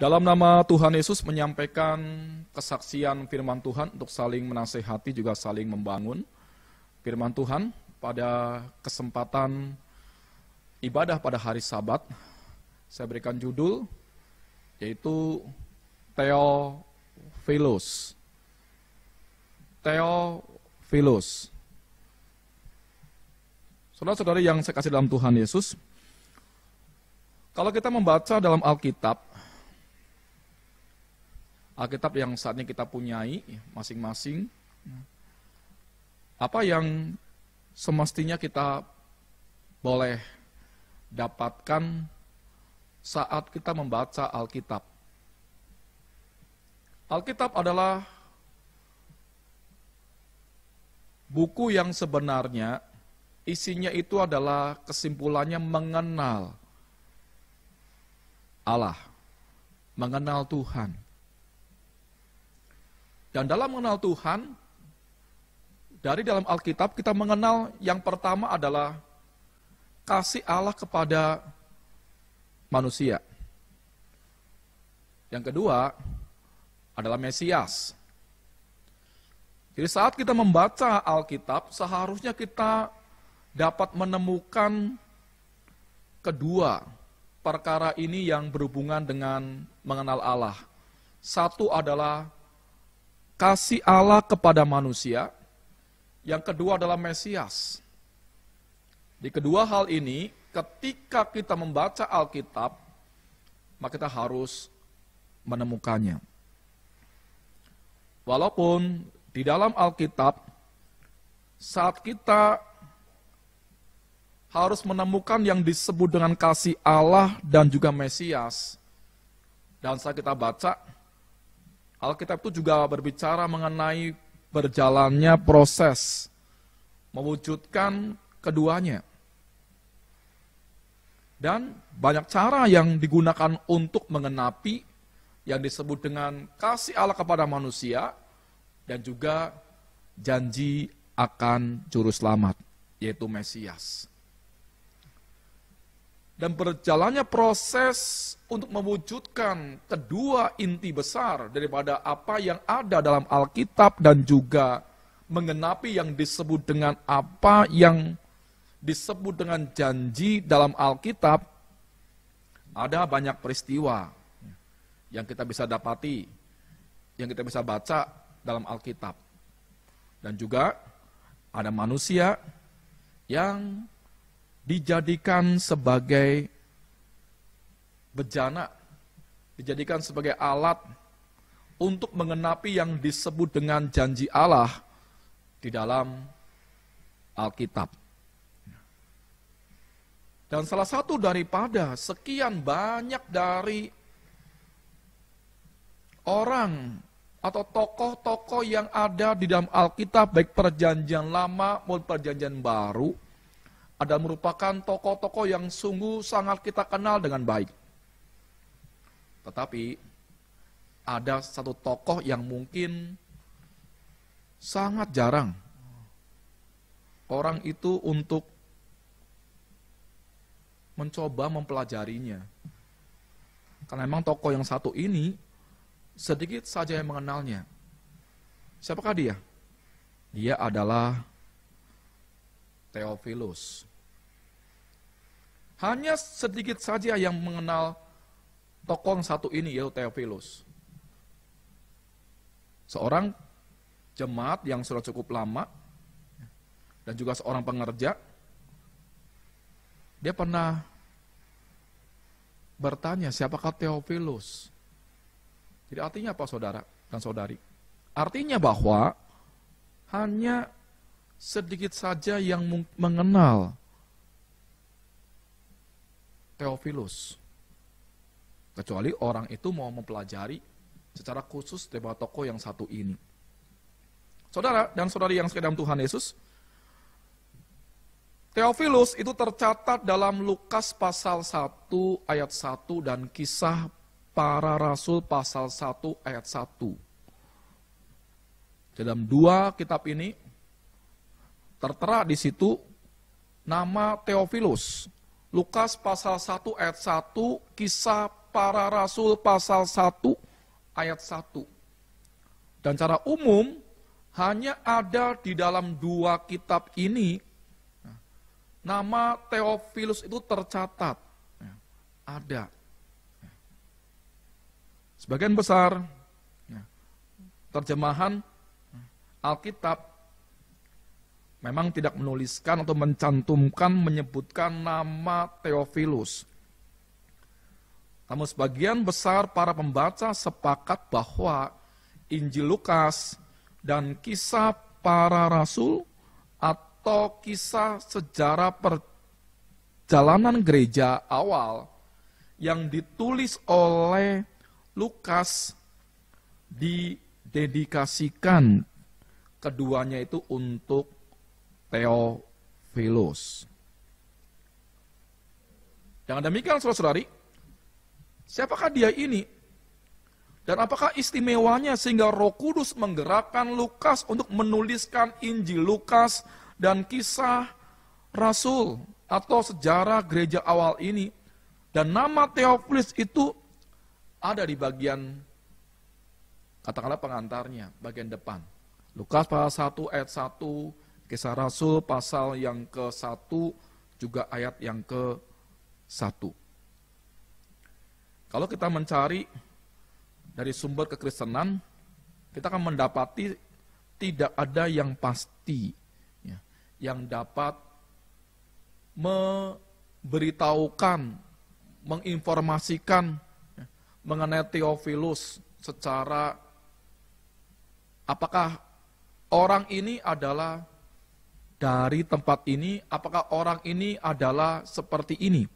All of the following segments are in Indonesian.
Dalam nama Tuhan Yesus menyampaikan kesaksian firman Tuhan untuk saling menasehati juga saling membangun firman Tuhan pada kesempatan ibadah pada hari Sabat. Saya berikan judul yaitu Theophilus. Theophilus. Saudara-saudari yang saya kasih dalam Tuhan Yesus, kalau kita membaca dalam Alkitab, Alkitab yang saatnya kita punyai ya, masing-masing. Apa yang semestinya kita boleh dapatkan saat kita membaca Alkitab. Alkitab adalah buku yang sebenarnya isinya itu adalah kesimpulannya mengenal Allah, mengenal Tuhan dan dalam mengenal Tuhan, dari dalam Alkitab kita mengenal yang pertama adalah kasih Allah kepada manusia. Yang kedua adalah Mesias. Jadi saat kita membaca Alkitab, seharusnya kita dapat menemukan kedua perkara ini yang berhubungan dengan mengenal Allah. Satu adalah kasih Allah kepada manusia, yang kedua adalah Mesias. Di kedua hal ini, ketika kita membaca Alkitab, maka kita harus menemukannya. Walaupun di dalam Alkitab, saat kita harus menemukan yang disebut dengan kasih Allah dan juga Mesias, dan saat kita baca, Alkitab itu juga berbicara mengenai berjalannya proses mewujudkan keduanya. Dan banyak cara yang digunakan untuk mengenapi yang disebut dengan kasih Allah kepada manusia dan juga janji akan juru selamat yaitu Mesias. Dan berjalannya proses untuk mewujudkan kedua inti besar daripada apa yang ada dalam Alkitab dan juga mengenapi yang disebut dengan apa yang disebut dengan janji dalam Alkitab ada banyak peristiwa yang kita bisa dapati, yang kita bisa baca dalam Alkitab. Dan juga ada manusia yang dijadikan sebagai bejana dijadikan sebagai alat untuk mengenapi yang disebut dengan janji Allah di dalam Alkitab. Dan salah satu daripada sekian banyak dari orang atau tokoh-tokoh yang ada di dalam Alkitab, baik perjanjian lama maupun perjanjian baru, adalah merupakan tokoh-tokoh yang sungguh sangat kita kenal dengan baik. Tetapi ada satu tokoh yang mungkin sangat jarang orang itu untuk mencoba mempelajarinya. Karena memang tokoh yang satu ini sedikit saja yang mengenalnya. Siapakah dia? Dia adalah Theophilus. Hanya sedikit saja yang mengenal tokoh satu ini yaitu Theophilus. Seorang jemaat yang sudah cukup lama dan juga seorang pengerja dia pernah bertanya siapakah Theophilus. Jadi artinya apa saudara dan saudari? Artinya bahwa hanya sedikit saja yang mengenal Theophilus. Kecuali orang itu mau mempelajari secara khusus tema toko yang satu ini. Saudara dan saudari yang dalam Tuhan Yesus, Teofilus itu tercatat dalam Lukas pasal 1 ayat 1 dan kisah para rasul pasal 1 ayat 1. Dalam dua kitab ini tertera di situ nama Teofilus. Lukas pasal 1 ayat 1 kisah para rasul pasal 1 ayat 1. Dan cara umum hanya ada di dalam dua kitab ini nama Theophilus itu tercatat. Ada. Sebagian besar terjemahan Alkitab memang tidak menuliskan atau mencantumkan menyebutkan nama Theophilus. Namun sebagian besar para pembaca sepakat bahwa Injil Lukas dan kisah para rasul atau kisah sejarah perjalanan gereja awal yang ditulis oleh Lukas didedikasikan keduanya itu untuk Theophilus. Dengan demikian saudara-saudari, Siapakah dia ini? Dan apakah istimewanya sehingga Roh Kudus menggerakkan Lukas untuk menuliskan Injil Lukas dan kisah rasul atau sejarah gereja awal ini? Dan nama Theophilus itu ada di bagian katakanlah pengantarnya, bagian depan. Lukas pasal 1 ayat 1, Kisah Rasul pasal yang ke-1 juga ayat yang ke-1. Kalau kita mencari dari sumber kekristenan, kita akan mendapati tidak ada yang pasti ya, yang dapat memberitahukan, menginformasikan ya, mengenai Theophilus secara apakah orang ini adalah dari tempat ini, apakah orang ini adalah seperti ini.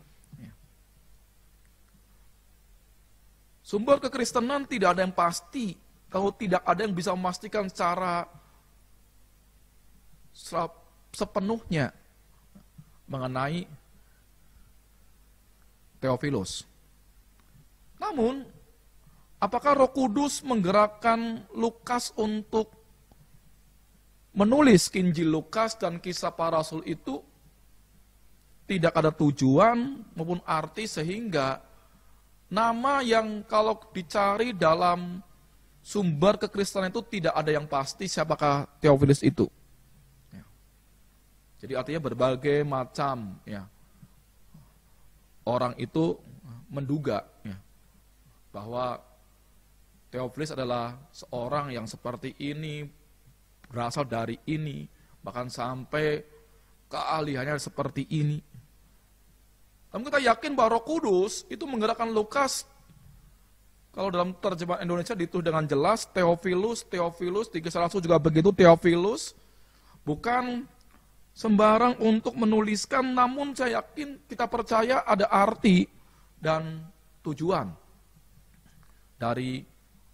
Sumber kekristenan tidak ada yang pasti kalau tidak ada yang bisa memastikan secara sepenuhnya mengenai Teofilus. Namun, apakah Roh Kudus menggerakkan Lukas untuk menulis Injil Lukas dan kisah para rasul itu tidak ada tujuan maupun arti sehingga Nama yang kalau dicari dalam sumber kekristenan itu tidak ada yang pasti siapakah Theophilus itu. Ya. Jadi artinya berbagai macam ya orang itu menduga ya, bahwa Theophilus adalah seorang yang seperti ini, berasal dari ini, bahkan sampai keahliannya seperti ini. Namun kita yakin bahwa Roh Kudus itu menggerakkan Lukas kalau dalam terjemahan Indonesia dituh dengan jelas Theophilus, Theophilus, tiga rasul juga begitu Theophilus bukan sembarang untuk menuliskan namun saya yakin kita percaya ada arti dan tujuan dari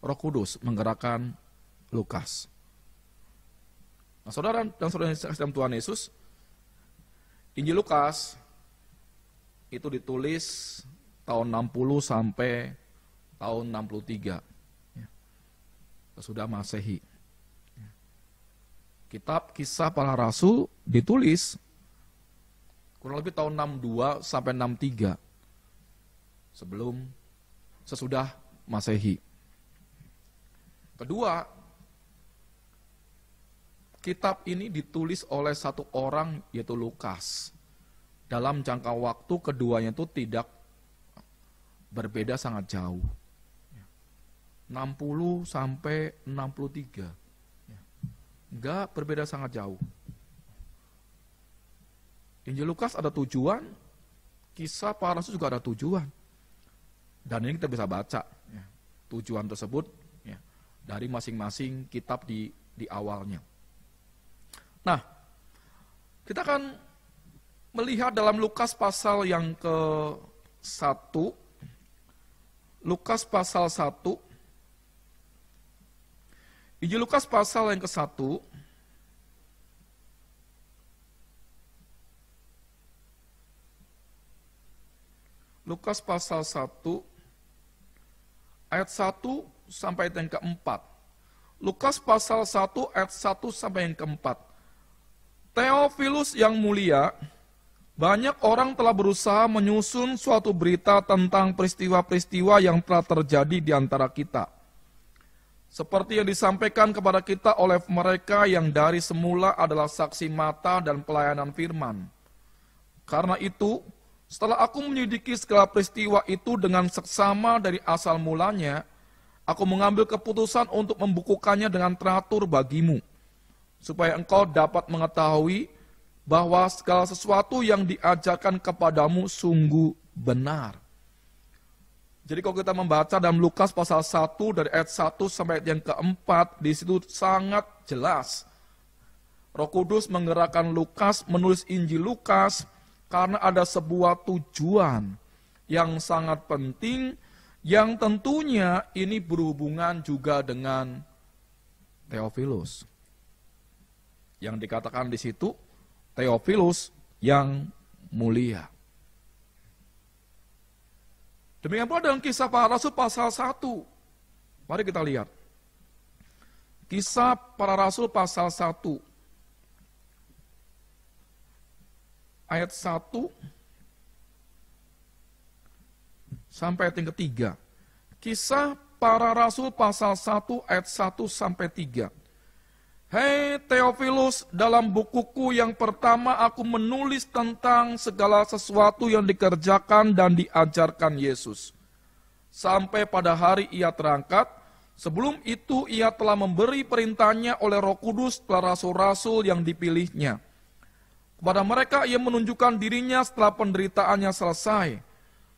Roh Kudus menggerakkan Lukas. Nah, saudara dan saudara yang Tuhan Yesus, Injil Lukas itu ditulis tahun 60 sampai tahun 63 sesudah ya. masehi ya. kitab kisah para rasul ditulis kurang lebih tahun 62 sampai 63 sebelum sesudah masehi kedua kitab ini ditulis oleh satu orang yaitu Lukas dalam jangka waktu keduanya itu tidak berbeda sangat jauh. 60 sampai 63. Enggak berbeda sangat jauh. Injil Lukas ada tujuan, kisah para rasul juga ada tujuan. Dan ini kita bisa baca ya. tujuan tersebut ya, dari masing-masing kitab di di awalnya. Nah, kita akan melihat dalam Lukas pasal yang ke-1, Lukas pasal 1, Injil Lukas pasal yang ke-1, Lukas pasal 1, ayat 1 sampai yang ke-4 Lukas pasal 1 ayat 1 sampai yang ke-4 Teofilus yang mulia, banyak orang telah berusaha menyusun suatu berita tentang peristiwa-peristiwa yang telah terjadi di antara kita. Seperti yang disampaikan kepada kita oleh mereka yang dari semula adalah saksi mata dan pelayanan firman. Karena itu, setelah aku menyidiki segala peristiwa itu dengan seksama dari asal mulanya, aku mengambil keputusan untuk membukukannya dengan teratur bagimu, supaya engkau dapat mengetahui bahwa segala sesuatu yang diajarkan kepadamu sungguh benar. Jadi kalau kita membaca dalam Lukas pasal 1 dari ayat 1 sampai ayat yang keempat, di situ sangat jelas. Roh Kudus menggerakkan Lukas menulis Injil Lukas karena ada sebuah tujuan yang sangat penting yang tentunya ini berhubungan juga dengan Theophilus. Yang dikatakan di situ Theophilus yang mulia. Demikian pula dalam kisah para rasul pasal 1. Mari kita lihat. Kisah para rasul pasal 1. Ayat 1 sampai ayat yang ketiga. Kisah para rasul pasal 1 ayat 1 sampai 3. Hei Theophilus, dalam bukuku yang pertama aku menulis tentang segala sesuatu yang dikerjakan dan diajarkan Yesus. Sampai pada hari ia terangkat, sebelum itu ia telah memberi perintahnya oleh roh kudus para rasul-rasul yang dipilihnya. Kepada mereka ia menunjukkan dirinya setelah penderitaannya selesai.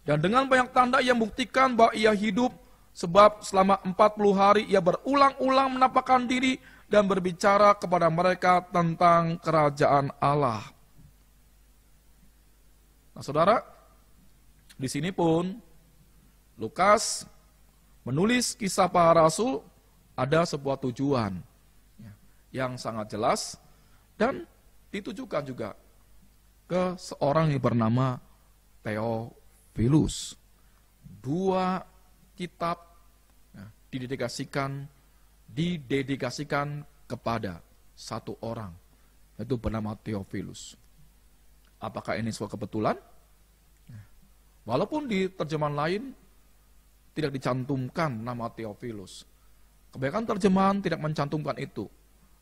Dan dengan banyak tanda ia buktikan bahwa ia hidup, sebab selama 40 hari ia berulang-ulang menampakkan diri dan berbicara kepada mereka tentang kerajaan Allah. Nah, Saudara, di sini pun Lukas menulis kisah para rasul ada sebuah tujuan yang sangat jelas dan ditujukan juga ke seorang yang bernama Theophilus. Dua kitab ya, didedikasikan didedikasikan kepada satu orang, yaitu bernama Theophilus. Apakah ini sebuah kebetulan? Walaupun di terjemahan lain tidak dicantumkan nama Theophilus. Kebanyakan terjemahan tidak mencantumkan itu.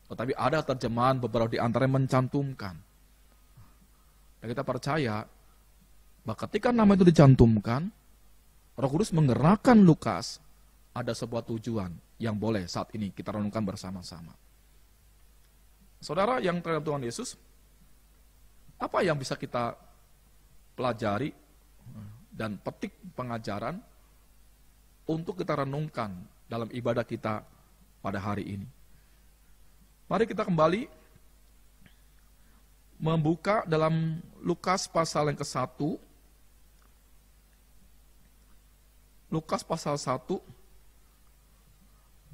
Tetapi ada terjemahan beberapa di antara yang mencantumkan. Dan kita percaya bahwa ketika nama itu dicantumkan, Roh Kudus menggerakkan Lukas ada sebuah tujuan yang boleh saat ini kita renungkan bersama-sama. Saudara yang terhadap Tuhan Yesus, apa yang bisa kita pelajari dan petik pengajaran untuk kita renungkan dalam ibadah kita pada hari ini. Mari kita kembali membuka dalam Lukas pasal yang ke-1. Lukas pasal 1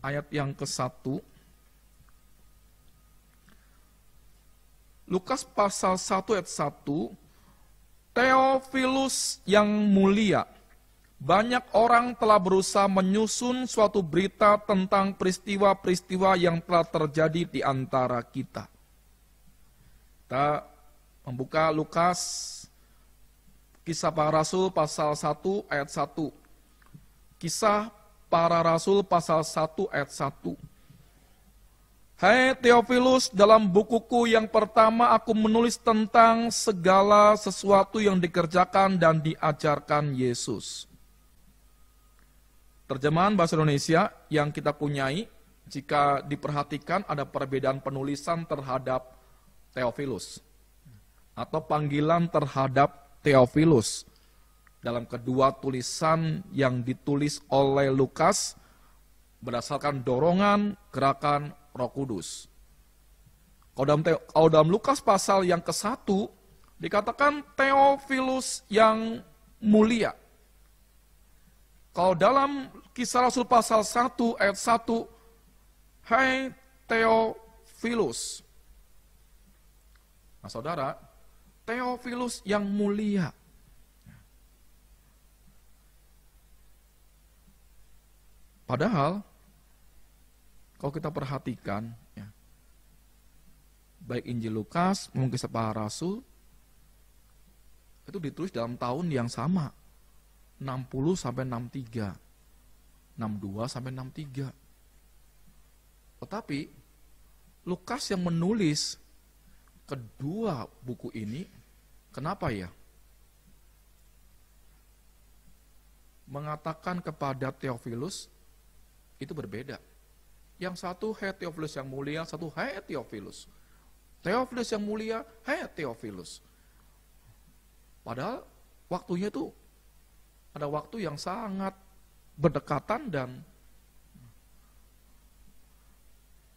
ayat yang ke-1. Lukas pasal 1 ayat 1, Teofilus yang mulia, banyak orang telah berusaha menyusun suatu berita tentang peristiwa-peristiwa yang telah terjadi di antara kita. Kita membuka Lukas kisah para rasul pasal 1 ayat 1. Kisah para rasul pasal 1 ayat 1. Hai hey, Theophilus, dalam bukuku yang pertama aku menulis tentang segala sesuatu yang dikerjakan dan diajarkan Yesus. Terjemahan bahasa Indonesia yang kita punyai, jika diperhatikan ada perbedaan penulisan terhadap Theophilus atau panggilan terhadap Theophilus dalam kedua tulisan yang ditulis oleh Lukas berdasarkan dorongan gerakan Roh Kudus. Kalau dalam, Lukas pasal yang ke-1 dikatakan Teofilus yang mulia. Kalau dalam kisah Rasul pasal 1 ayat 1, Hai hey, Theophilus. Nah saudara, Teofilus yang mulia. Padahal kalau kita perhatikan, ya, baik Injil Lukas mungkin kisah rasul itu ditulis dalam tahun yang sama, 60 sampai 63, 62 sampai 63. Tetapi Lukas yang menulis kedua buku ini, kenapa ya? Mengatakan kepada Theophilus, itu berbeda. Yang satu hai Theophilus yang mulia, satu hai Theophilus. Theophilus yang mulia, hai Theophilus. Padahal waktunya itu ada waktu yang sangat berdekatan dan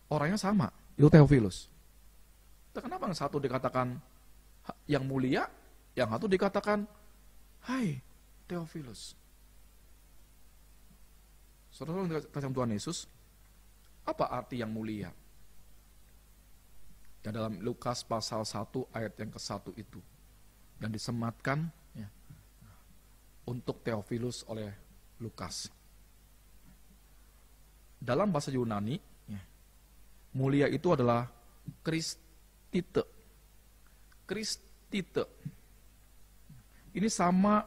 orangnya sama, itu Theophilus. Kenapa yang satu dikatakan yang mulia, yang satu dikatakan, hai Theophilus. Saudara-saudara Tuhan Yesus, apa arti yang mulia? Ya, dalam Lukas pasal 1 ayat yang ke-1 itu. Dan disematkan ya, untuk Theophilus oleh Lukas. Dalam bahasa Yunani, ya, mulia itu adalah kristite. Kristite. Ini sama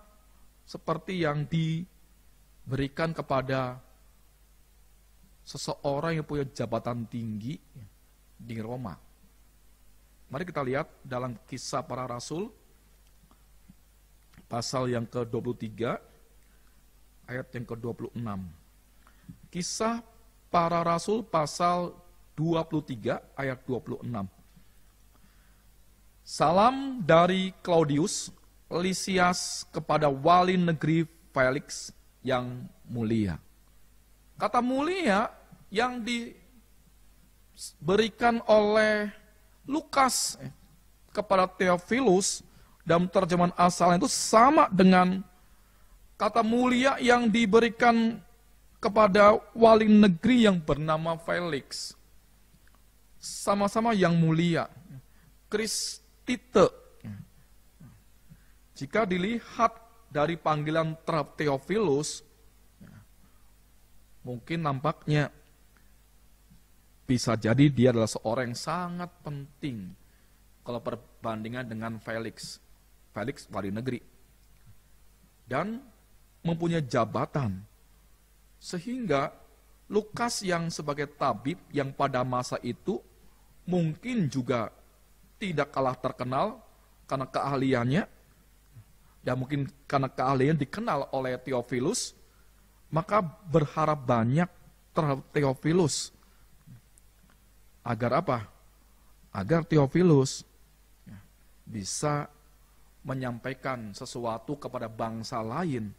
seperti yang diberikan kepada seseorang yang punya jabatan tinggi di Roma. Mari kita lihat dalam kisah para rasul pasal yang ke-23 ayat yang ke-26. Kisah para rasul pasal 23 ayat 26. Salam dari Claudius Lysias kepada wali negeri Felix yang mulia. Kata mulia yang diberikan oleh Lukas eh, kepada Theophilus dalam terjemahan asalnya itu sama dengan kata mulia yang diberikan kepada wali negeri yang bernama Felix. Sama-sama yang mulia. Kristite. Jika dilihat dari panggilan Theophilus, Mungkin nampaknya bisa jadi dia adalah seorang yang sangat penting kalau perbandingan dengan Felix. Felix wali negeri. Dan mempunyai jabatan. Sehingga Lukas yang sebagai tabib yang pada masa itu mungkin juga tidak kalah terkenal karena keahliannya dan mungkin karena keahlian dikenal oleh Theophilus maka berharap banyak terhadap Theophilus. Agar apa? Agar Theophilus bisa menyampaikan sesuatu kepada bangsa lain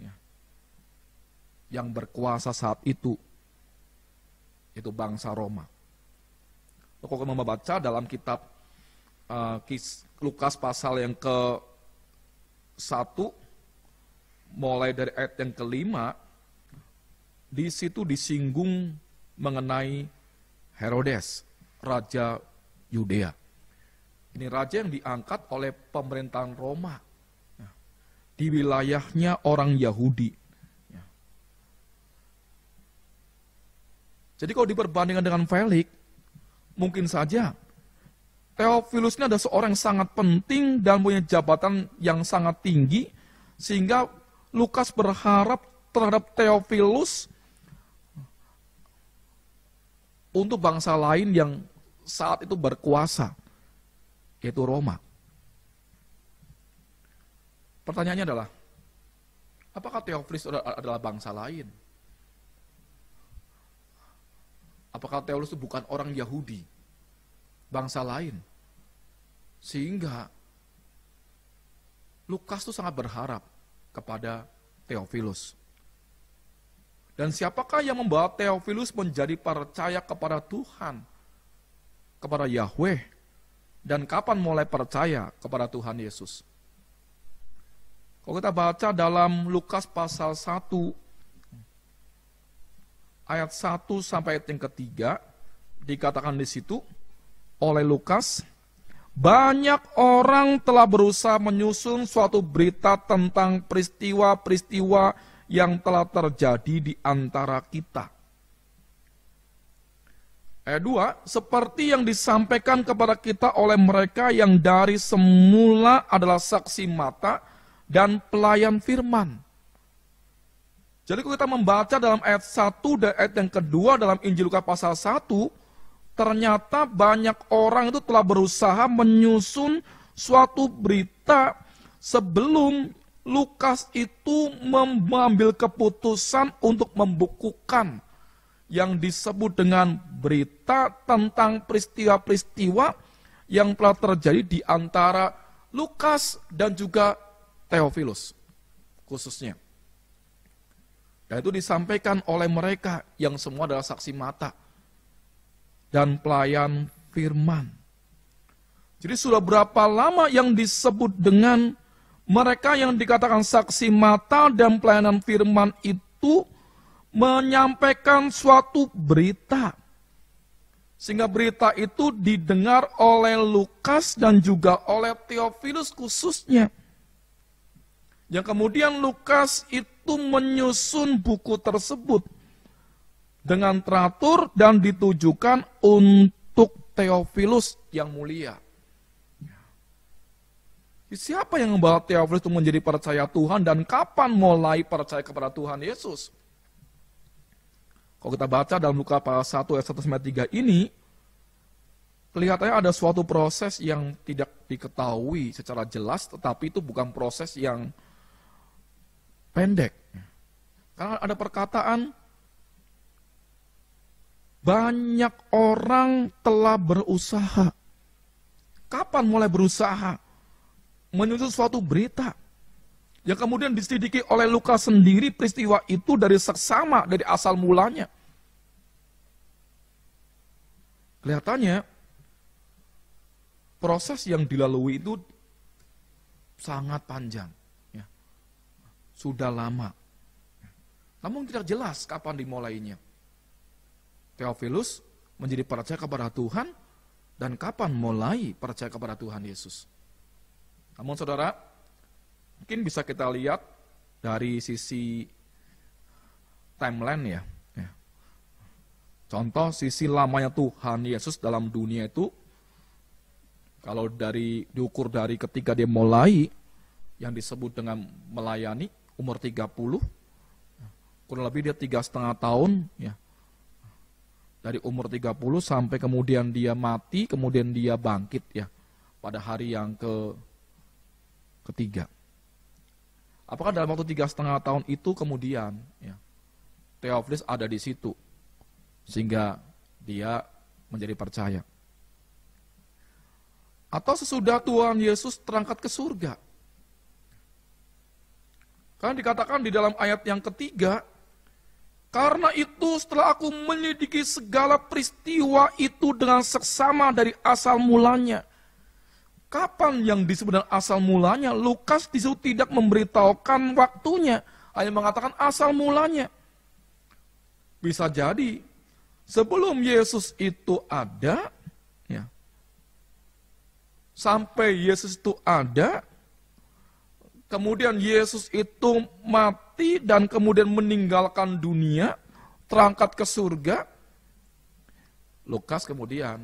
ya, yang berkuasa saat itu, itu bangsa Roma. Kalau kamu membaca dalam kitab uh, Lukas pasal yang ke satu mulai dari ayat yang kelima di situ disinggung mengenai Herodes, raja Yudea. Ini raja yang diangkat oleh pemerintahan Roma. Nah, di wilayahnya orang Yahudi. Nah. Jadi kalau diperbandingkan dengan Felix, mungkin saja Theophilus ini ada seorang yang sangat penting dan punya jabatan yang sangat tinggi, sehingga Lukas berharap terhadap Theophilus untuk bangsa lain yang saat itu berkuasa, yaitu Roma. Pertanyaannya adalah, apakah Theophilus adalah bangsa lain? Apakah Theophilus itu bukan orang Yahudi, bangsa lain? Sehingga Lukas itu sangat berharap kepada Theophilus. Dan siapakah yang membawa Teofilus menjadi percaya kepada Tuhan, kepada Yahweh, dan kapan mulai percaya kepada Tuhan Yesus? Kalau kita baca dalam Lukas pasal 1 ayat 1 sampai ayat yang ketiga, dikatakan di situ oleh Lukas, banyak orang telah berusaha menyusun suatu berita tentang peristiwa-peristiwa yang telah terjadi di antara kita. Ayat 2, seperti yang disampaikan kepada kita oleh mereka yang dari semula adalah saksi mata dan pelayan firman. Jadi kalau kita membaca dalam ayat 1 dan ayat yang kedua dalam Injil Lukas pasal 1, ternyata banyak orang itu telah berusaha menyusun suatu berita sebelum Lukas itu mengambil keputusan untuk membukukan yang disebut dengan berita tentang peristiwa-peristiwa yang telah terjadi di antara Lukas dan juga Teofilus khususnya. Dan itu disampaikan oleh mereka yang semua adalah saksi mata dan pelayan firman. Jadi sudah berapa lama yang disebut dengan mereka yang dikatakan saksi mata dan pelayanan firman itu menyampaikan suatu berita. Sehingga berita itu didengar oleh Lukas dan juga oleh Theophilus khususnya. Yang kemudian Lukas itu menyusun buku tersebut dengan teratur dan ditujukan untuk Theophilus yang mulia. Siapa yang membawa Theophilus itu menjadi percaya Tuhan dan kapan mulai percaya kepada Tuhan Yesus? Kalau kita baca dalam Luka pasal 1 ayat 1 sampai 3 ini, kelihatannya ada suatu proses yang tidak diketahui secara jelas, tetapi itu bukan proses yang pendek. Karena ada perkataan, banyak orang telah berusaha. Kapan mulai berusaha? menyusun suatu berita yang kemudian diselidiki oleh luka sendiri peristiwa itu dari seksama, dari asal mulanya. Kelihatannya proses yang dilalui itu sangat panjang. Ya. Sudah lama. Namun tidak jelas kapan dimulainya. Theophilus menjadi percaya kepada Tuhan dan kapan mulai percaya kepada Tuhan Yesus. Namun saudara, mungkin bisa kita lihat dari sisi timeline ya, ya. Contoh sisi lamanya Tuhan Yesus dalam dunia itu kalau dari diukur dari ketika dia mulai yang disebut dengan melayani umur 30 kurang lebih dia tiga setengah tahun ya dari umur 30 sampai kemudian dia mati kemudian dia bangkit ya pada hari yang ke ketiga. Apakah dalam waktu tiga setengah tahun itu kemudian ya, Theophilus ada di situ sehingga dia menjadi percaya? Atau sesudah Tuhan Yesus terangkat ke surga? kan dikatakan di dalam ayat yang ketiga, karena itu setelah aku menyelidiki segala peristiwa itu dengan seksama dari asal mulanya, Kapan yang disebut dengan asal mulanya? Lukas disitu tidak memberitahukan waktunya. Hanya mengatakan asal mulanya. Bisa jadi sebelum Yesus itu ada, ya, sampai Yesus itu ada, kemudian Yesus itu mati dan kemudian meninggalkan dunia, terangkat ke surga, Lukas kemudian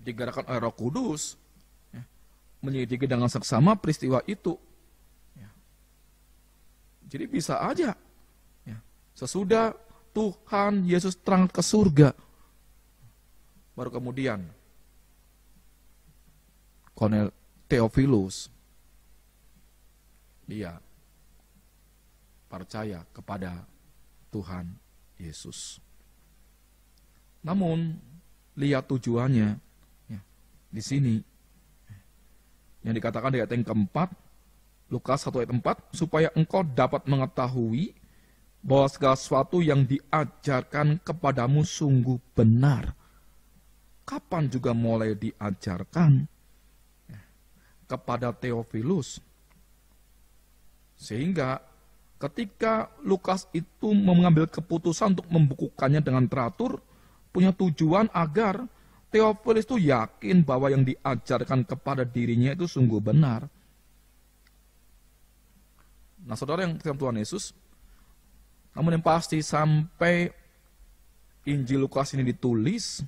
digerakkan oleh Roh Kudus menyelidiki dengan seksama peristiwa itu. Ya. Jadi bisa aja ya. sesudah Tuhan Yesus terang ke surga, baru kemudian Konel Theophilus dia percaya kepada Tuhan Yesus. Namun lihat tujuannya ya, di sini yang dikatakan di ayat yang keempat, Lukas 1 ayat 4, supaya engkau dapat mengetahui bahwa segala sesuatu yang diajarkan kepadamu sungguh benar. Kapan juga mulai diajarkan? Ya, kepada Teofilus? Sehingga ketika Lukas itu mengambil keputusan untuk membukukannya dengan teratur, punya tujuan agar Theophilus itu yakin bahwa yang diajarkan kepada dirinya itu sungguh benar. Nah, saudara yang terima Tuhan Yesus, namun yang pasti sampai Injil Lukas ini ditulis,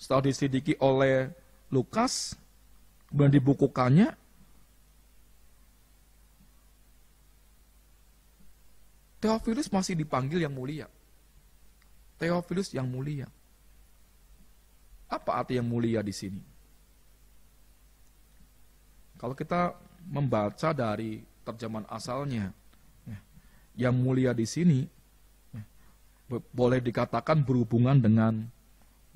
setelah disidiki oleh Lukas, kemudian dibukukannya, Theophilus masih dipanggil yang mulia. Theophilus yang mulia. Apa arti yang mulia di sini? Kalau kita membaca dari terjemahan asalnya, ya, yang mulia di sini ya, boleh dikatakan berhubungan dengan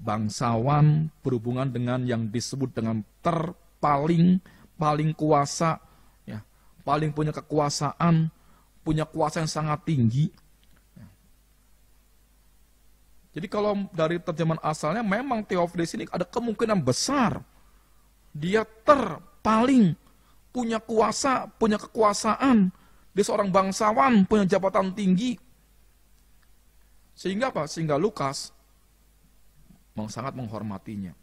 bangsawan, berhubungan dengan yang disebut dengan terpaling, paling kuasa, ya, paling punya kekuasaan, punya kuasa yang sangat tinggi, jadi kalau dari terjemahan asalnya memang Theophilus ini ada kemungkinan besar dia terpaling punya kuasa, punya kekuasaan, dia seorang bangsawan, punya jabatan tinggi. Sehingga apa? Sehingga Lukas sangat menghormatinya.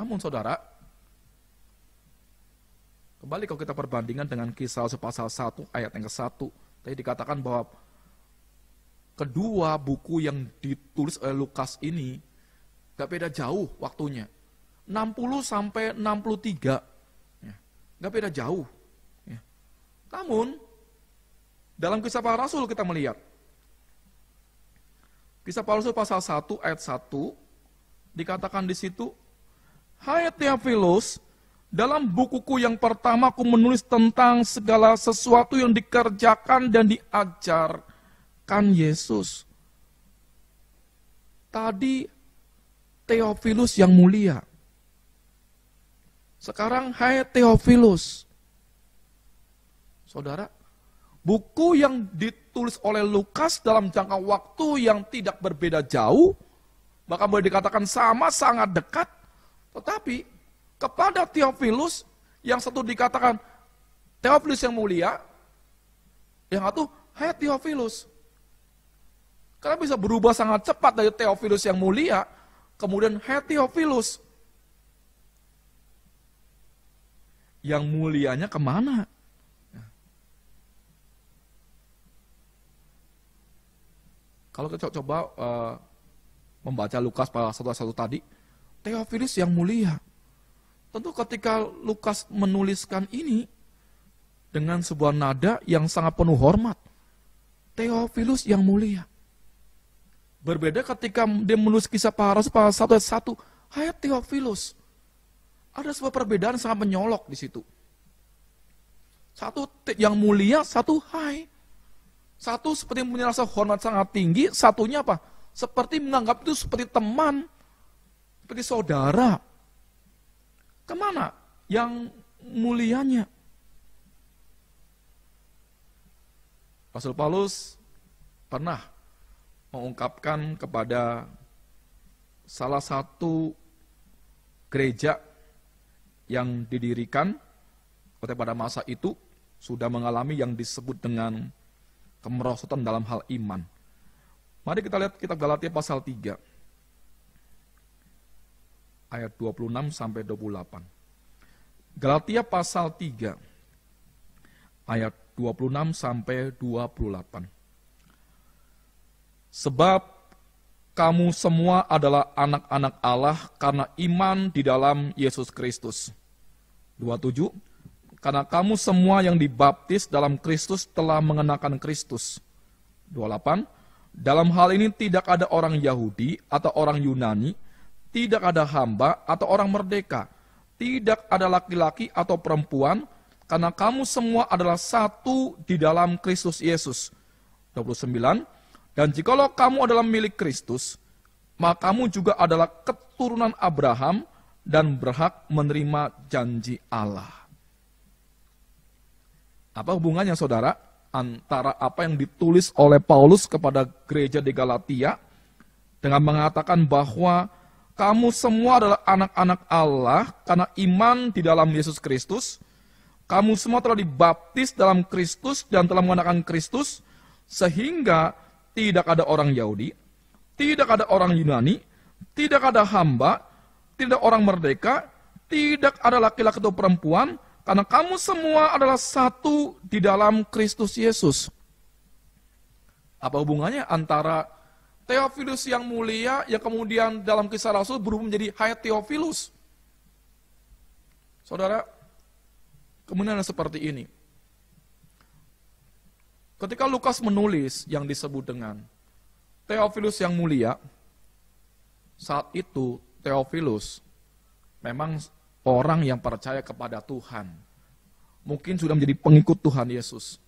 Namun saudara, kembali kalau kita perbandingan dengan kisah sepasal 1 ayat yang ke-1, tadi dikatakan bahwa Kedua buku yang ditulis oleh Lukas ini gak beda jauh waktunya. 60 sampai 63. Ya, gak beda jauh. Ya. Namun, dalam kisah para rasul kita melihat. Kisah para rasul pasal 1 ayat 1 dikatakan di situ, Hai Theophilus, dalam bukuku yang pertama aku menulis tentang segala sesuatu yang dikerjakan dan diajar kan Yesus. Tadi Teofilus yang mulia. Sekarang hai Teofilus. Saudara, buku yang ditulis oleh Lukas dalam jangka waktu yang tidak berbeda jauh, bahkan boleh dikatakan sama sangat dekat, tetapi kepada Teofilus yang satu dikatakan Teofilus yang mulia, yang satu hai Teofilus. Karena bisa berubah sangat cepat dari Theophilus yang mulia, kemudian Theophilus. Yang mulianya kemana? Kalau kita coba uh, membaca Lukas pada satu-satu tadi, Theophilus yang mulia. Tentu ketika Lukas menuliskan ini dengan sebuah nada yang sangat penuh hormat, Theophilus yang mulia. Berbeda ketika dia menulis kisah para rasul pasal 1 ayat 1, ayat Theophilus. Ada sebuah perbedaan sangat menyolok di situ. Satu yang mulia, satu hai. Satu seperti punya rasa hormat sangat tinggi, satunya apa? Seperti menganggap itu seperti teman, seperti saudara. Kemana yang mulianya? Rasul Paulus pernah mengungkapkan kepada salah satu gereja yang didirikan pada masa itu sudah mengalami yang disebut dengan kemerosotan dalam hal iman. Mari kita lihat kitab Galatia pasal 3 ayat 26 sampai 28. Galatia pasal 3 ayat 26 sampai 28. Sebab kamu semua adalah anak-anak Allah karena iman di dalam Yesus Kristus. 27. Karena kamu semua yang dibaptis dalam Kristus telah mengenakan Kristus. 28. Dalam hal ini tidak ada orang Yahudi atau orang Yunani, tidak ada hamba atau orang merdeka, tidak ada laki-laki atau perempuan, karena kamu semua adalah satu di dalam Kristus Yesus. 29 dan jikalau kamu adalah milik Kristus, maka kamu juga adalah keturunan Abraham dan berhak menerima janji Allah. Apa hubungannya saudara antara apa yang ditulis oleh Paulus kepada gereja di Galatia dengan mengatakan bahwa kamu semua adalah anak-anak Allah karena iman di dalam Yesus Kristus. Kamu semua telah dibaptis dalam Kristus dan telah mengenakan Kristus sehingga tidak ada orang Yahudi, tidak ada orang Yunani, tidak ada hamba, tidak orang merdeka, tidak ada laki-laki atau perempuan, karena kamu semua adalah satu di dalam Kristus Yesus. Apa hubungannya antara Teofilus yang mulia yang kemudian dalam kisah Rasul berubah menjadi Hai Teofilus? Saudara, kemudian seperti ini. Ketika Lukas menulis yang disebut dengan Teofilus yang mulia, saat itu Teofilus memang orang yang percaya kepada Tuhan. Mungkin sudah menjadi pengikut Tuhan Yesus.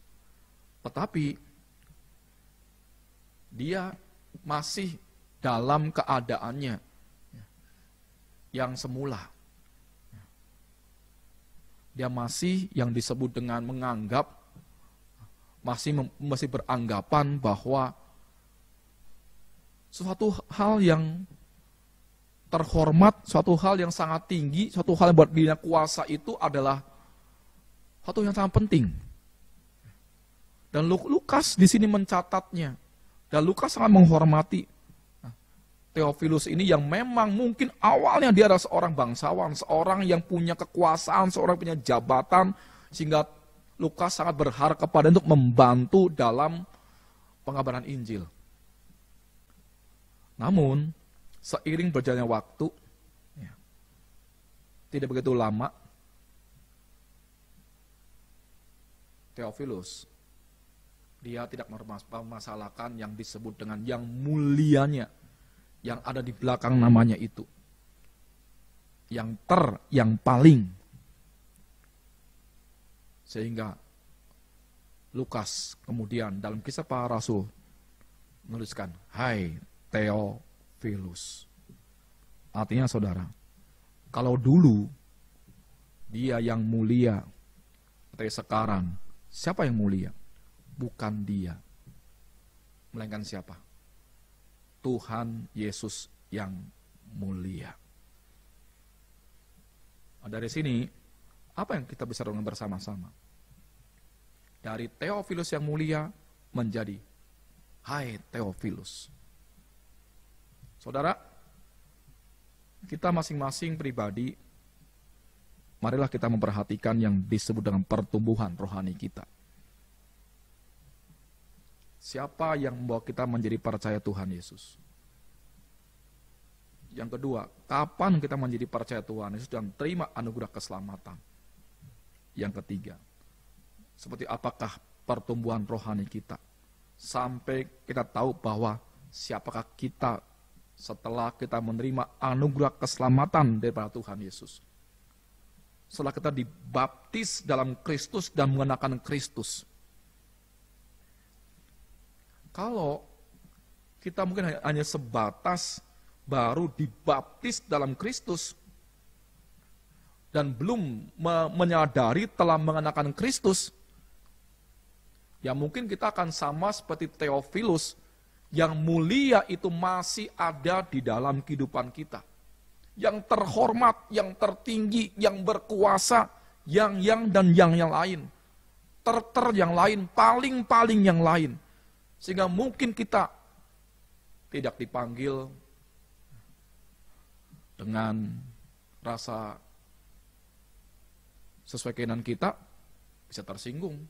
Tetapi dia masih dalam keadaannya yang semula. Dia masih yang disebut dengan menganggap masih masih beranggapan bahwa suatu hal yang terhormat, suatu hal yang sangat tinggi, suatu hal yang buat dirinya kuasa itu adalah suatu yang sangat penting. Dan Lukas di sini mencatatnya. Dan Lukas sangat menghormati nah, Teofilus ini yang memang mungkin awalnya dia adalah seorang bangsawan, seorang yang punya kekuasaan, seorang yang punya jabatan, sehingga Lukas sangat berharap kepada untuk membantu dalam pengabaran Injil. Namun, seiring berjalannya waktu, ya, tidak begitu lama, Theophilus, dia tidak memasalahkan yang disebut dengan yang mulianya, yang ada di belakang namanya itu. Yang ter, yang paling, sehingga Lukas kemudian dalam kisah para rasul menuliskan, Hai Theophilus Artinya saudara, kalau dulu dia yang mulia, tapi sekarang siapa yang mulia? Bukan dia. Melainkan siapa? Tuhan Yesus yang mulia. dari sini apa yang kita bisa renungkan bersama-sama? Dari Teofilus yang mulia menjadi Hai Teofilus. Saudara, kita masing-masing pribadi, marilah kita memperhatikan yang disebut dengan pertumbuhan rohani kita. Siapa yang membawa kita menjadi percaya Tuhan Yesus? Yang kedua, kapan kita menjadi percaya Tuhan Yesus dan terima anugerah keselamatan? Yang ketiga, seperti apakah pertumbuhan rohani kita sampai kita tahu bahwa siapakah kita setelah kita menerima anugerah keselamatan daripada Tuhan Yesus. Setelah kita dibaptis dalam Kristus dan mengenakan Kristus. Kalau kita mungkin hanya sebatas baru dibaptis dalam Kristus, dan belum me menyadari telah mengenakan Kristus, ya mungkin kita akan sama seperti Theophilus yang mulia itu masih ada di dalam kehidupan kita. Yang terhormat, yang tertinggi, yang berkuasa, yang yang dan yang yang lain. Terter yang lain, paling-paling yang lain. Sehingga mungkin kita tidak dipanggil dengan rasa sesuai keinginan kita, bisa tersinggung.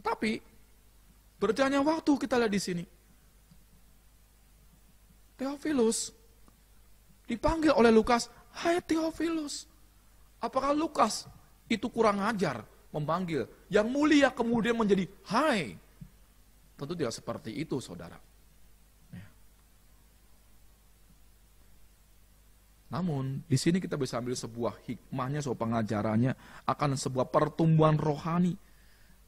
Tapi berjalannya waktu kita lihat di sini. Theophilus dipanggil oleh Lukas, "Hai Theophilus." Apakah Lukas itu kurang ajar memanggil yang mulia kemudian menjadi hai? Tentu tidak seperti itu, Saudara. Namun, di sini kita bisa ambil sebuah hikmahnya, sebuah pengajarannya akan sebuah pertumbuhan rohani.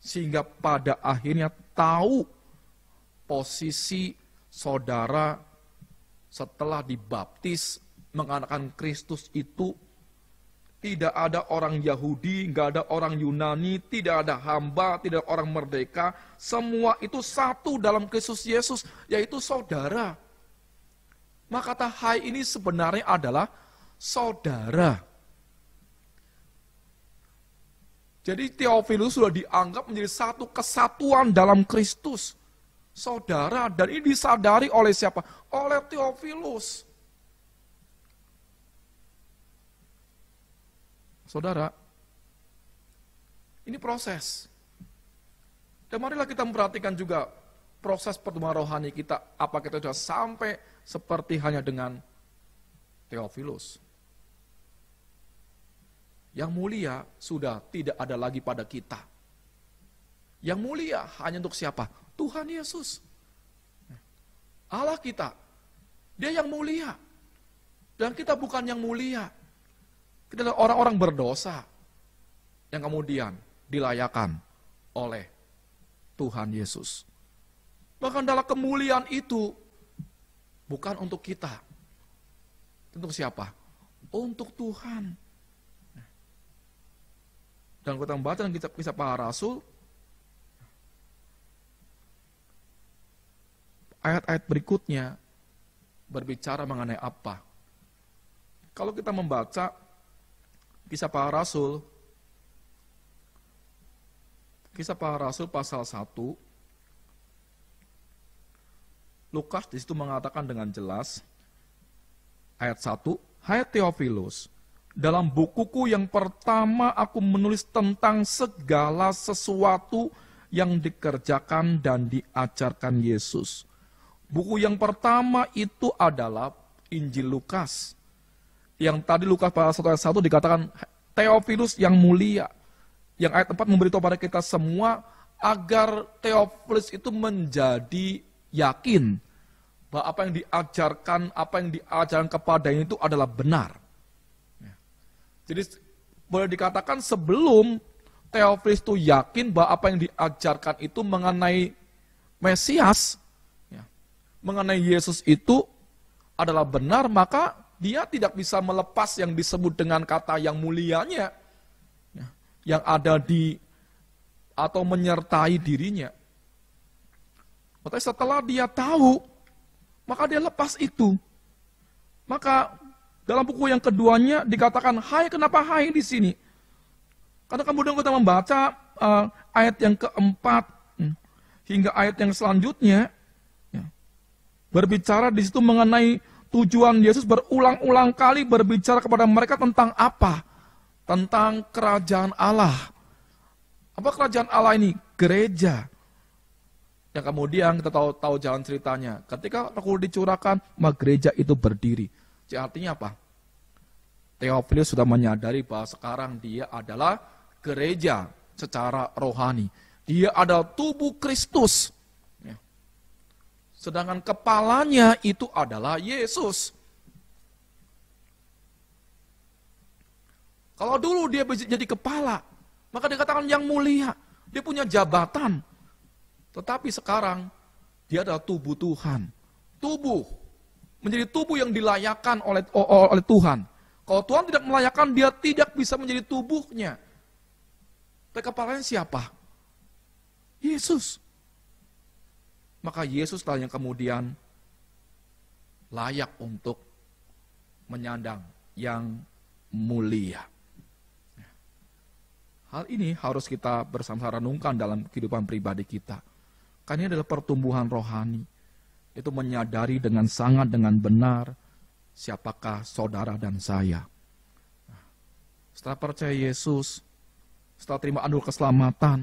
Sehingga pada akhirnya tahu posisi saudara setelah dibaptis mengatakan Kristus itu tidak ada orang Yahudi, nggak ada orang Yunani, tidak ada hamba, tidak ada orang merdeka. Semua itu satu dalam Kristus Yesus, yaitu saudara. Maka kata hai ini sebenarnya adalah saudara. Jadi Theophilus sudah dianggap menjadi satu kesatuan dalam Kristus. Saudara, dan ini disadari oleh siapa? Oleh Theophilus. Saudara, ini proses. Dan marilah kita memperhatikan juga proses pertumbuhan rohani kita. Apa kita sudah sampai seperti hanya dengan Theophilus. Yang mulia sudah tidak ada lagi pada kita. Yang mulia hanya untuk siapa? Tuhan Yesus. Allah kita. Dia yang mulia. Dan kita bukan yang mulia. Kita adalah orang-orang berdosa. Yang kemudian dilayakan oleh Tuhan Yesus. Bahkan dalam kemuliaan itu, Bukan untuk kita. Untuk siapa? Untuk Tuhan. Dan kita membaca dalam kitab kisah para rasul, ayat-ayat berikutnya berbicara mengenai apa. Kalau kita membaca kisah para rasul, kisah para rasul pasal 1 Lukas di situ mengatakan dengan jelas ayat 1, "Hai Theophilus, dalam bukuku yang pertama aku menulis tentang segala sesuatu yang dikerjakan dan diajarkan Yesus." Buku yang pertama itu adalah Injil Lukas. Yang tadi Lukas pasal 1 ayat 1 dikatakan Theophilus yang mulia. Yang ayat 4 memberitahu pada kita semua agar Theophilus itu menjadi yakin bahwa apa yang diajarkan, apa yang diajarkan kepadanya itu adalah benar. Ya. Jadi boleh dikatakan sebelum Teofilus itu yakin bahwa apa yang diajarkan itu mengenai Mesias, ya, mengenai Yesus itu adalah benar, maka dia tidak bisa melepas yang disebut dengan kata yang mulianya, ya, yang ada di atau menyertai dirinya. Maka setelah dia tahu, maka dia lepas itu. Maka dalam buku yang keduanya dikatakan, hai kenapa hai di sini? Karena kemudian kita membaca uh, ayat yang keempat hmm, hingga ayat yang selanjutnya, ya, berbicara di situ mengenai tujuan Yesus berulang-ulang kali berbicara kepada mereka tentang apa? Tentang kerajaan Allah. Apa kerajaan Allah ini? Gereja. Yang kemudian kita tahu tahu jalan ceritanya. Ketika kudus dicurahkan, maka gereja itu berdiri. Jadi artinya apa? Theophilus sudah menyadari bahwa sekarang dia adalah gereja secara rohani. Dia adalah tubuh Kristus. Ya. Sedangkan kepalanya itu adalah Yesus. Kalau dulu dia jadi kepala, maka dikatakan yang mulia. Dia punya jabatan, tetapi sekarang dia adalah tubuh Tuhan. Tubuh menjadi tubuh yang dilayakan oleh oleh Tuhan. Kalau Tuhan tidak melayakan, dia tidak bisa menjadi tubuhnya. Tapi kepalanya siapa? Yesus. Maka Yesuslah yang kemudian layak untuk menyandang yang mulia. Hal ini harus kita bersama-sama renungkan dalam kehidupan pribadi kita. Karena ini adalah pertumbuhan rohani. Itu menyadari dengan sangat dengan benar siapakah saudara dan saya. Nah, setelah percaya Yesus, setelah terima anugerah keselamatan,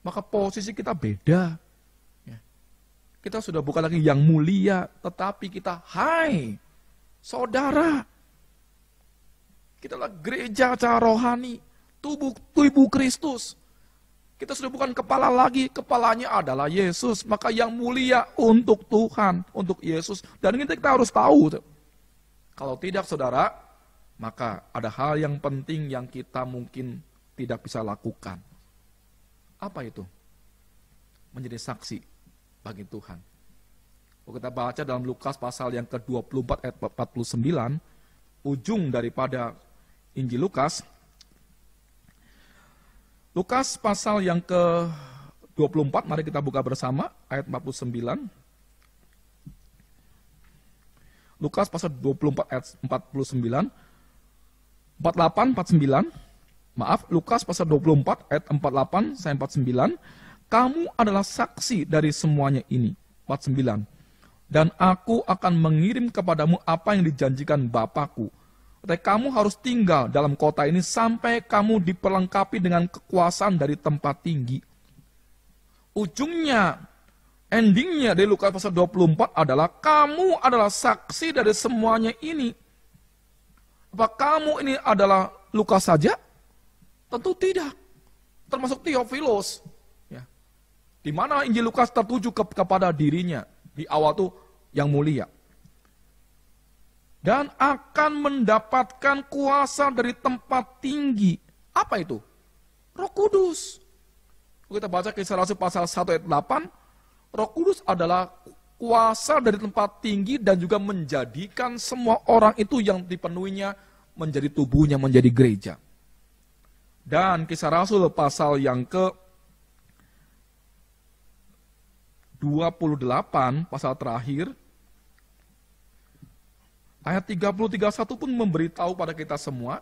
maka posisi kita beda. Ya. Kita sudah bukan lagi yang mulia, tetapi kita, hai, saudara. Kita adalah gereja cara rohani, tubuh tubuh Kristus. Kita sudah bukan kepala lagi, kepalanya adalah Yesus. Maka yang mulia untuk Tuhan, untuk Yesus. Dan ini kita harus tahu. Kalau tidak saudara, maka ada hal yang penting yang kita mungkin tidak bisa lakukan. Apa itu? Menjadi saksi bagi Tuhan. Kalau kita baca dalam Lukas pasal yang ke-24 ayat 49, ujung daripada Injil Lukas, Lukas pasal yang ke-24, mari kita buka bersama ayat 49. Lukas pasal 24 ayat 49. 48, 49. Maaf, Lukas pasal 24 ayat 48 sampai 49. Kamu adalah saksi dari semuanya ini. 49. Dan aku akan mengirim kepadamu apa yang dijanjikan Bapakku Katanya, kamu harus tinggal dalam kota ini sampai kamu diperlengkapi dengan kekuasaan dari tempat tinggi. Ujungnya, endingnya dari Lukas pasal 24 adalah kamu adalah saksi dari semuanya ini. Apa kamu ini adalah Lukas saja? Tentu tidak. Termasuk Theophilus. Ya. Di mana Injil Lukas tertuju ke, kepada dirinya. Di awal tuh yang mulia dan akan mendapatkan kuasa dari tempat tinggi. Apa itu? Roh Kudus. Kita baca kisah Rasul pasal 1 ayat 8, Roh Kudus adalah kuasa dari tempat tinggi dan juga menjadikan semua orang itu yang dipenuhinya menjadi tubuhnya, menjadi gereja. Dan kisah Rasul pasal yang ke 28, pasal terakhir, Ayat 30 satu pun memberitahu pada kita semua,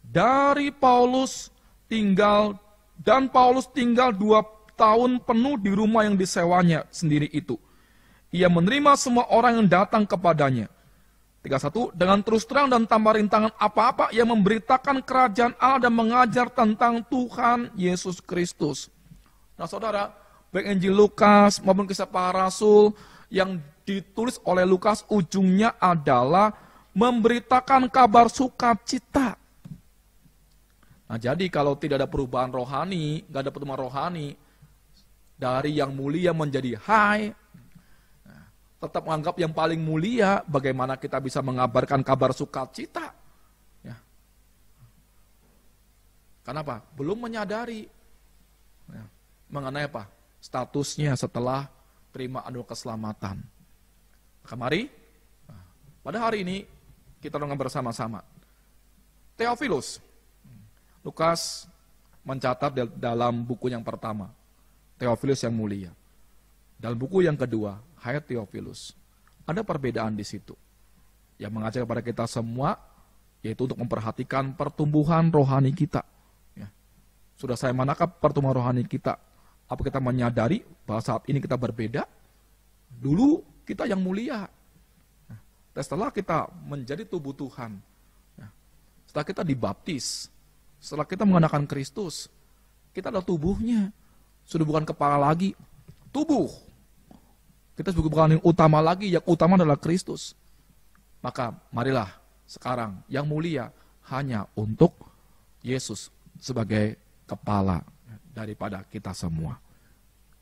dari Paulus tinggal, dan Paulus tinggal dua tahun penuh di rumah yang disewanya sendiri itu. Ia menerima semua orang yang datang kepadanya. 31. Dengan terus terang dan tanpa rintangan apa-apa, ia memberitakan kerajaan Allah dan mengajar tentang Tuhan Yesus Kristus. Nah saudara, baik Injil Lukas maupun kisah para rasul yang ditulis oleh Lukas ujungnya adalah memberitakan kabar sukacita. Nah jadi kalau tidak ada perubahan rohani, nggak ada pertemuan rohani, dari yang mulia menjadi hai, nah, tetap menganggap yang paling mulia, bagaimana kita bisa mengabarkan kabar sukacita. Ya. Kenapa? Belum menyadari ya. mengenai apa? Statusnya setelah terima anugerah keselamatan. Maka nah, pada hari ini kita dengan bersama-sama. Theophilus, Lukas mencatat dalam buku yang pertama, Theophilus yang mulia. Dalam buku yang kedua, Hayat Theophilus. Ada perbedaan di situ. Yang mengajak kepada kita semua, yaitu untuk memperhatikan pertumbuhan rohani kita. Ya. Sudah saya manakah pertumbuhan rohani kita? Apa kita menyadari bahwa saat ini kita berbeda? Dulu kita yang mulia. Dan nah, setelah kita menjadi tubuh Tuhan, ya, setelah kita dibaptis, setelah kita mengenakan Kristus, kita adalah tubuhnya. Sudah bukan kepala lagi, tubuh. Kita sebagai bukan yang utama lagi, yang utama adalah Kristus. Maka marilah sekarang yang mulia hanya untuk Yesus sebagai kepala daripada kita semua.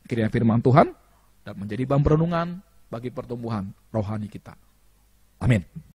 Kiranya firman Tuhan dan menjadi bahan perenungan bagi pertumbuhan rohani kita. Amin.